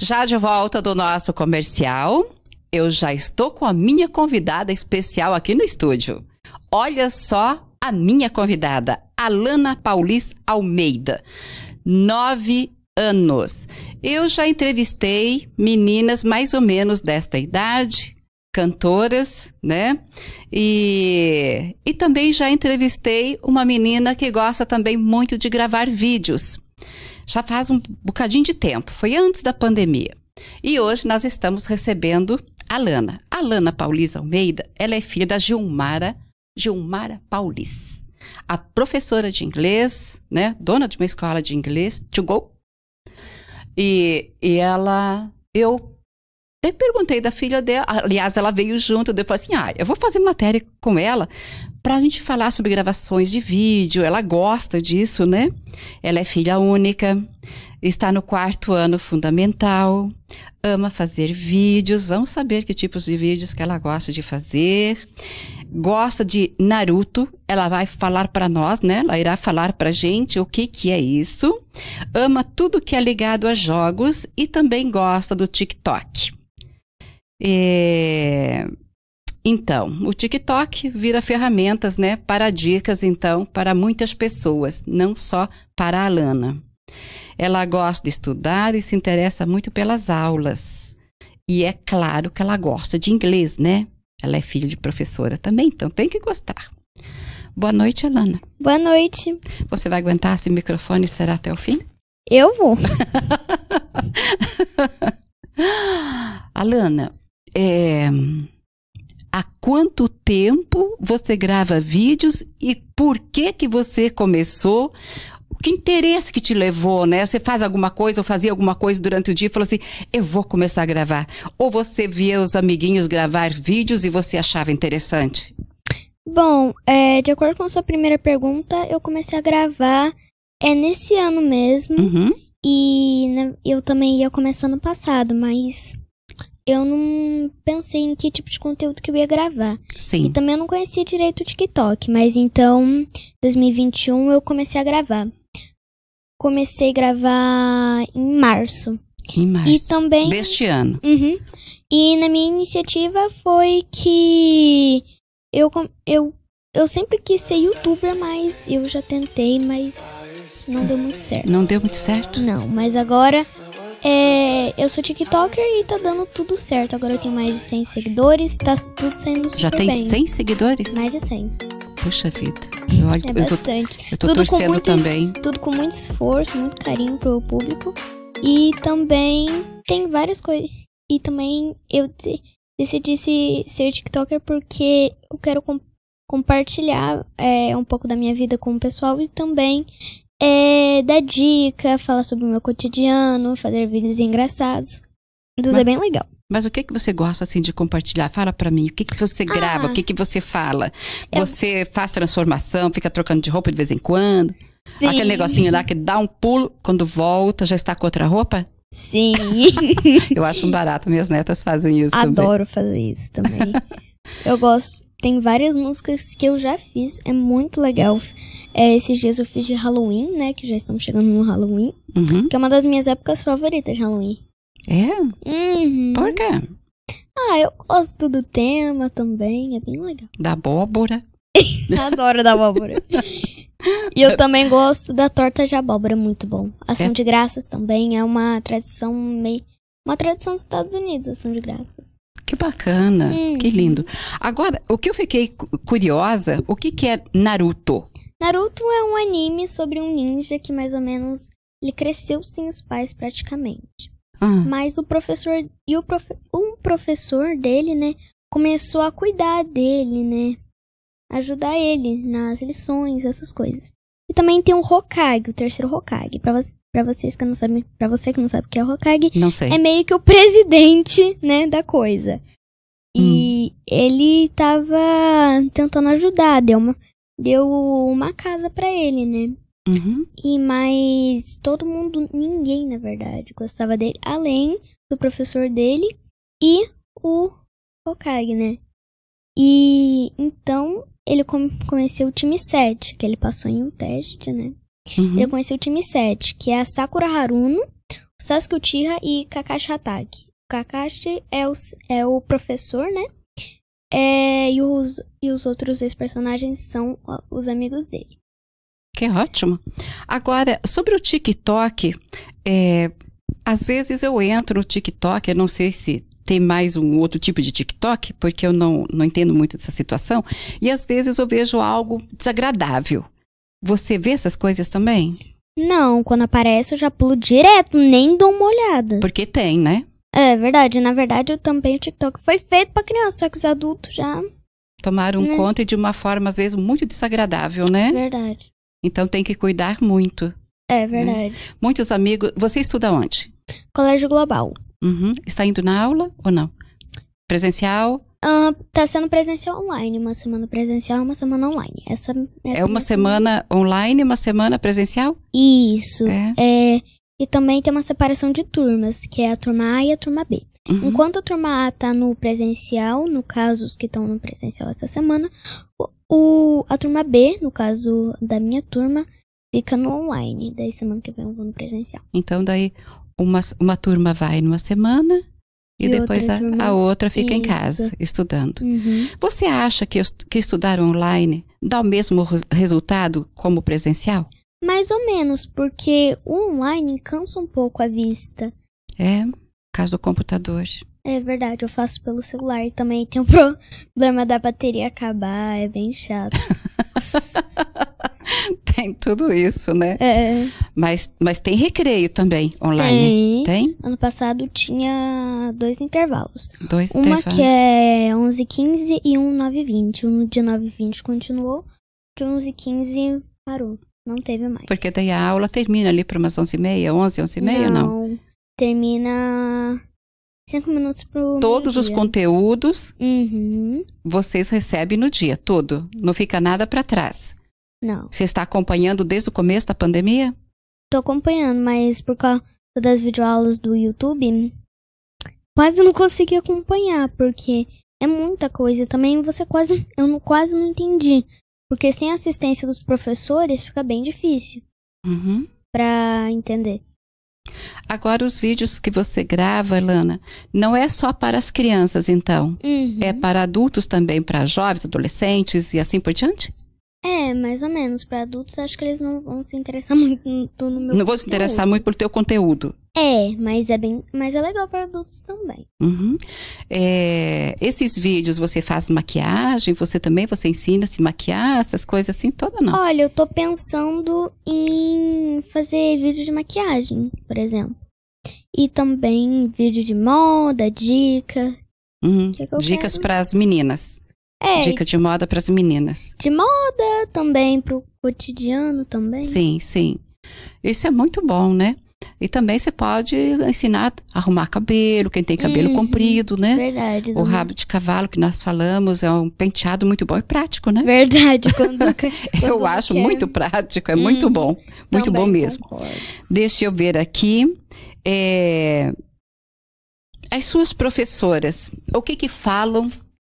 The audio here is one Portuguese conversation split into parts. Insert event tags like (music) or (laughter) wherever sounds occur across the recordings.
Já de volta do nosso comercial, eu já estou com a minha convidada especial aqui no estúdio. Olha só a minha convidada, Alana Paulis Almeida. Nove anos. Eu já entrevistei meninas mais ou menos desta idade, cantoras, né? E, e também já entrevistei uma menina que gosta também muito de gravar vídeos já faz um bocadinho de tempo, foi antes da pandemia. E hoje nós estamos recebendo a Lana. A Lana Paulisa Almeida, ela é filha da Gilmara, Gilmara Paulis. A professora de inglês, né, dona de uma escola de inglês, to go. E, e ela, eu até perguntei da filha dela, aliás, ela veio junto, eu falei assim, ah, eu vou fazer matéria com ela, para a gente falar sobre gravações de vídeo. Ela gosta disso, né? Ela é filha única, está no quarto ano fundamental, ama fazer vídeos. Vamos saber que tipos de vídeos que ela gosta de fazer. Gosta de Naruto, ela vai falar para nós, né? Ela irá falar para gente o que que é isso. Ama tudo que é ligado a jogos e também gosta do TikTok. É... Então, o TikTok vira ferramentas, né, para dicas então para muitas pessoas, não só para a Lana. Ela gosta de estudar e se interessa muito pelas aulas. E é claro que ela gosta de inglês, né? Ela é filha de professora também, então tem que gostar. Boa noite, Alana. Boa noite. Você vai aguentar esse microfone e será até o fim? Eu vou. (laughs) Alana, é, quanto tempo você grava vídeos e por que que você começou? Que interesse que te levou, né? Você faz alguma coisa ou fazia alguma coisa durante o dia e falou assim: eu vou começar a gravar. Ou você via os amiguinhos gravar vídeos e você achava interessante? Bom, é, de acordo com sua primeira pergunta, eu comecei a gravar é nesse ano mesmo. Uhum. E né, eu também ia começar no passado, mas eu não pensei em que tipo de conteúdo que eu ia gravar. Sim. E também eu não conhecia direito o TikTok, mas então, 2021 eu comecei a gravar. Comecei a gravar em março. Em março. E também. Deste ano. Uhum. E na minha iniciativa foi que eu, eu, eu sempre quis ser youtuber, mas eu já tentei, mas não deu muito certo. Não deu muito certo? Não, mas agora é, é, eu sou TikToker e tá dando tudo certo. Agora eu tenho mais de 100 seguidores, tá tudo sendo super Já tem bem. 100 seguidores? Mais de 100. Puxa vida. Eu, é eu bastante. Tô, eu tô tudo torcendo muito, também. Tudo com muito esforço, muito carinho pro público. E também tem várias coisas. E também eu decidi ser TikToker porque eu quero compartilhar é, um pouco da minha vida com o pessoal e também é, dar dica, falar sobre o meu cotidiano, fazer vídeos engraçados. Então mas, é bem legal. Mas o que que você gosta assim de compartilhar? Fala para mim, o que que você ah. grava, ah, o que que você fala? Eu... Você faz transformação, fica trocando de roupa de vez em quando? Sim. Aquele negocinho lá que dá um pulo, quando volta já está com outra roupa? Sim. (laughs) eu acho um barato, minhas netas fazem isso Adoro também. Adoro fazer isso também. (laughs) eu gosto, tem várias músicas que eu já fiz, é muito legal. É, esses dias eu fiz de Halloween, né? Que já estamos chegando no Halloween. Uhum. Que é uma das minhas épocas favoritas de Halloween. É? Uhum. Por quê? Ah, eu gosto do tema também, é bem legal. Da abóbora. (laughs) Adoro da abóbora. e eu também gosto da torta de abóbora, muito bom. Ação assim, é. de graças também é uma tradição meio. Uma tradição dos Estados Unidos, ação assim, de graças. Que bacana, hum. que uhum. lindo. Agora, o que eu fiquei curiosa, o que, que é Naruto? Naruto é um anime sobre um ninja que mais ou menos ele cresceu sem os pais praticamente. Ah. Mas o professor e o um professor dele, né, começou a cuidar dele, né? Ajudar ele nas lições, essas coisas. E também tem o Hokage, o terceiro Hokage. Pra, vocês que não sabem, para você que não sabe o que é o Hokage, não sei. é meio que o presidente, né, da coisa. E hum. ele tava tentando ajudar, deu uma deu uma casa para ele, né? Uhum. E mas todo mundo, ninguém na verdade, gostava dele, além do professor dele e o Hokage, né? E então ele conheceu o time 7, que ele passou em um teste, né? Uhum. Ele conheceu o time 7, que é a Sakura Haruno, o Sasuke Uchiha e Kakashi Hatake. O Kakashi é o, é o professor, né? É, e, os, e os outros dois personagens são os amigos dele. Que ótimo. Agora, sobre o TikTok, é, às vezes eu entro no TikTok, eu não sei se tem mais um outro tipo de TikTok, porque eu não, não entendo muito dessa situação, e às vezes eu vejo algo desagradável. Você vê essas coisas também? Não, quando aparece eu já pulo direto, nem dou uma olhada. Porque tem, né? É verdade. Na verdade, eu também o TikTok foi feito pra criança, só que os adultos já. Tomaram né? conta e de uma forma, às vezes, muito desagradável, né? Verdade. Então tem que cuidar muito. É verdade. Né? Muitos amigos. Você estuda onde? Colégio Global. Uhum. Está indo na aula ou não? Presencial? Uh, tá sendo presencial online, uma semana presencial, uma semana online. Essa, essa é uma semana, semana, online, uma semana presencial? Isso. É. é e também tem uma separação de turmas, que é a turma A e a turma B. Uhum. Enquanto a turma A está no presencial, no caso os que estão no presencial esta semana, o, o, a turma B, no caso da minha turma, fica no online. Daí semana que vem eu vou no presencial. Então daí uma, uma turma vai numa semana e, e depois outra a, a, outra fica Isso. em casa estudando. Uhum. Você acha que, que estudar online dá o mesmo resultado como presencial? Mais ou menos, porque o online cansa um pouco a vista. É, por causa do computador. É verdade, eu faço pelo celular e também tem um (laughs) problema da bateria acabar, é bem chato. (laughs) tem tudo isso, né? É. Mas, mas tem recreio também online? Né? Tem. tem? Ano passado tinha dois intervalos. Dois Uma intervalos. Uma que é 11h15 e um 9h20. Um de 9h20 continuou, de 11h15 parou não teve mais. Porque daí a aula termina ali para umas 11h30, 11, 11h30 ou não? Não, termina cinco minutos pro Todos os conteúdos uhum. vocês recebem no dia, todo. Não fica nada para trás. Não. Você está acompanhando desde o começo da pandemia? Tô acompanhando, mas por causa das videoaulas do YouTube, quase não consegui acompanhar, porque é muita coisa. Também você quase. Eu quase não entendi. Porque sem assistência dos professores fica bem difícil uhum. para entender. Agora, os vídeos que você grava, Lana, não é só para as crianças, então. Uhum. É para adultos também, para jovens, adolescentes e assim por diante? É, mais ou menos. Para adultos, acho que eles não vão se interessar muito no meu Não vão se interessar muito pelo teu conteúdo. É, mas é bem, mas é legal para adultos também. Uhum. É, esses vídeos você faz maquiagem? Você também você ensina a se maquiar essas coisas assim toda não? Olha, eu tô pensando em fazer vídeo de maquiagem, por exemplo, e também vídeo de moda, dica. Uhum. Que é que Dicas para as meninas. É, Dica de moda para as meninas. De moda também, para o cotidiano também. Sim, sim. Isso é muito bom, né? E também você pode ensinar a arrumar cabelo, quem tem cabelo uhum, comprido, né? Verdade. O rabo de cavalo que nós falamos é um penteado muito bom e prático, né? Verdade. Quando, (laughs) quando eu acho muito prático, é uhum, muito bom. Muito bom mesmo. Concordo. Deixa eu ver aqui. É... As suas professoras, o que que falam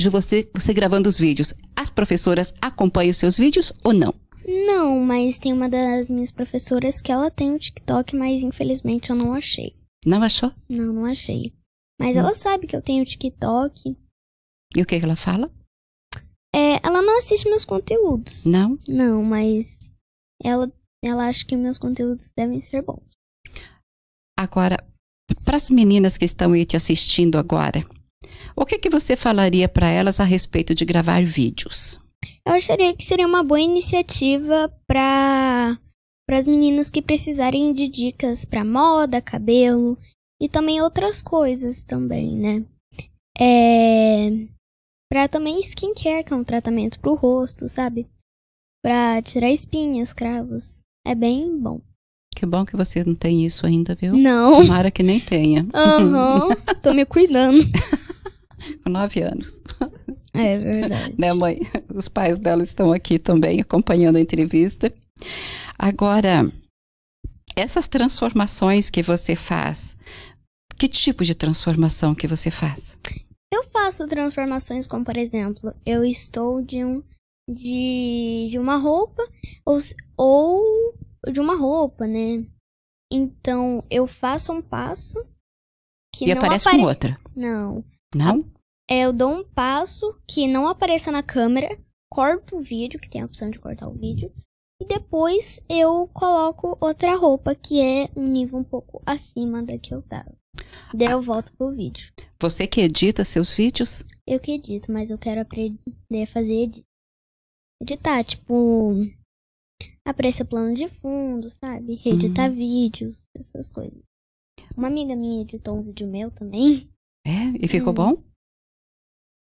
de você, você gravando os vídeos? As professoras acompanham os seus vídeos ou não? Não, mas tem uma das minhas professoras que ela tem o TikTok, mas infelizmente eu não achei. Não achou? Não, não achei. Mas ela sabe que eu tenho o TikTok. E o que, que ela fala? É, ela não assiste meus conteúdos. Não? Não, mas ela, ela acha que meus conteúdos devem ser bons. Agora, para as meninas que estão aí te assistindo agora, o que, que você falaria para elas a respeito de gravar vídeos? Eu acharia que seria uma boa iniciativa para para as meninas que precisarem de dicas para moda, cabelo e também outras coisas também, né? É para também skincare, que é um tratamento para o rosto, sabe? Para tirar espinhas, cravos. É bem bom. Que bom que você não tem isso ainda, viu? Não. Tomara que nem tenha. Aham. Uhum, (laughs) tô me cuidando. Com nove anos. É (laughs) verdade. né, mãe? Os pais dela estão aqui também acompanhando a entrevista. Agora, essas transformações que você faz, que tipo de transformação que você faz? Eu faço transformações como, por exemplo, eu estou de um de, de uma roupa ou, ou de uma roupa, né? Então eu faço um passo que e não aparece apare... com outra. Não. Não? É, eu dou um passo que não apareça na câmera, corto o vídeo, que tem a opção de cortar o vídeo, e depois eu coloco outra roupa, que é um nível um pouco acima da que eu tava. Daí eu volto pro vídeo. Você que edita seus vídeos? Eu que edito, mas eu quero aprender a fazer editar, tipo, aparecer plano de fundo, sabe? Reeditar uhum. vídeos, essas coisas. Uma amiga minha editou um vídeo meu também. É? E ficou hum. bom?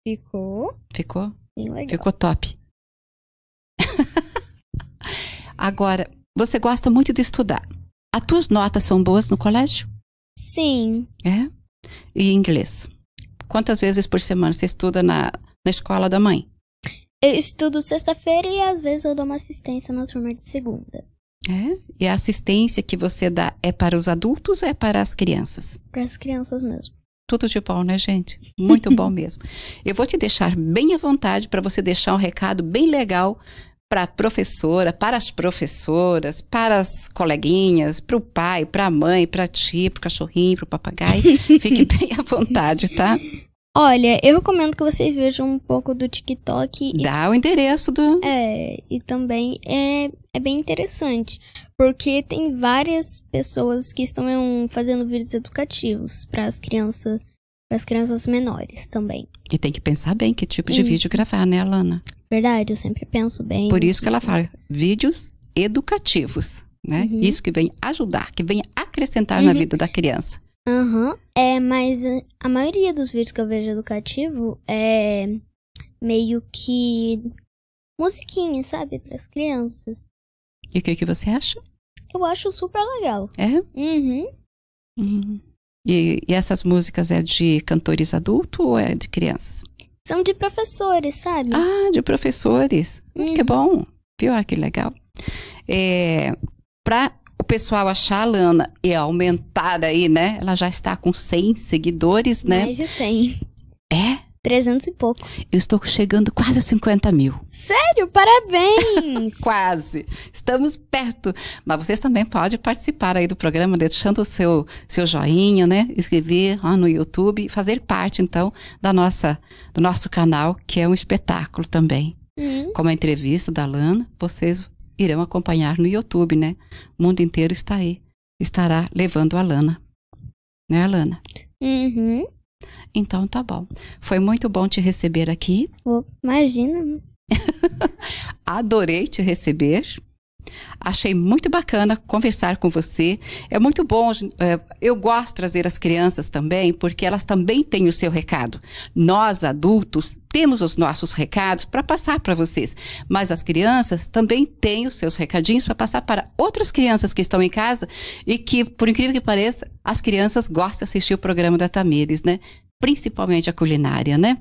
Ficou. Ficou? Ficou top. (laughs) Agora, você gosta muito de estudar. As tuas notas são boas no colégio? Sim. É? E inglês? Quantas vezes por semana você estuda na, na escola da mãe? Eu estudo sexta-feira e às vezes eu dou uma assistência na turma de segunda. É? E a assistência que você dá é para os adultos ou é para as crianças? Para as crianças mesmo. Tudo de bom, né, gente? Muito bom (laughs) mesmo. Eu vou te deixar bem à vontade para você deixar um recado bem legal para a professora, para as professoras, para as coleguinhas, para o pai, para a mãe, para ti, para o cachorrinho, para o papagaio. (laughs) Fique bem à vontade, tá? Olha, eu recomendo que vocês vejam um pouco do TikTok. E, Dá o endereço do. É, e também é, é bem interessante, porque tem várias pessoas que estão eh, fazendo vídeos educativos para as crianças, para as crianças menores também. E tem que pensar bem que tipo de uhum. vídeo gravar, né, Alana? Verdade, eu sempre penso bem. Por isso que ela fala vídeos educativos, né? Uhum. Isso que vem ajudar, que vem acrescentar uhum. na vida da criança. Aham. Uhum. É, mas a maioria dos vídeos que eu vejo educativo é meio que musiquinha, sabe? Para as crianças. E o que, que você acha? Eu acho super legal. É? Uhum. uhum. E, e, essas músicas é de cantores adultos ou é de crianças? São de professores, sabe? Ah, de professores. Uhum. Que bom. Viu? Ah, que legal. É, para o pessoal achar, Lana, e aumentar aí, né? Ela já está com 100 seguidores, né? Mais de 100. É? 300 e pouco. Eu estou chegando quase a 50 mil. Sério? Parabéns! (laughs) quase. Estamos perto. Mas vocês também podem participar aí do programa, deixando o seu, seu joinha, né? Escrever lá no YouTube. Fazer parte, então, da nossa, do nosso canal, que é um espetáculo também. Uhum. Como a entrevista da Lana, vocês irão acompanhar no YouTube, né? O mundo inteiro está aí, estará levando a Lana. Né, Lana? Uhum. Então tá bom. Foi muito bom te receber aqui. Oh, imagina. (laughs) Adorei te receber. Achei muito bacana conversar com você. É muito bom. É, eu gosto de trazer as crianças também, porque elas também têm o seu recado. Nós, adultos, temos os nossos recados para passar para vocês, mas as crianças também têm os seus recadinhos para passar para outras crianças que estão em casa e que, por incrível que pareça, as crianças gostam de assistir o programa da Tamires, né? principalmente a culinária, né?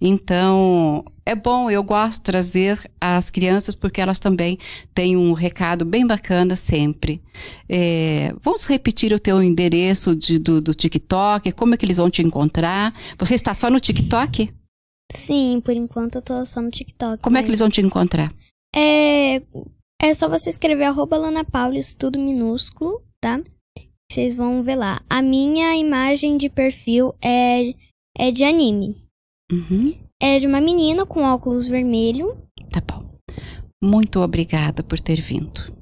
Então, é bom, eu gosto de trazer as crianças porque elas também têm um recado bem bacana sempre. É, vamos repetir o teu endereço de, do, do TikTok, como é que eles vão te encontrar? Você está só no TikTok? Sim, por enquanto eu tô só no TikTok. Como mas... é que eles vão te encontrar? É, é só você escrever arroba Lana Paulis, tudo minúsculo, tá? vocês vão ver lá. A minha imagem de perfil é, é de anime. Uhum. É de uma menina com óculos vermelho. Tá bom. Muito obrigada por ter vindo.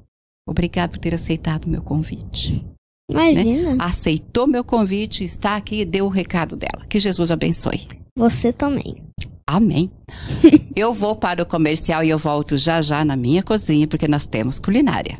Obrigada por ter aceitado meu convite. Imagina. Né? Aceitou meu convite, está aqui e deu o recado dela. Que Jesus abençoe. Você também. Amém. (laughs) eu vou para o comercial e eu volto já já na minha cozinha, porque nós temos culinária.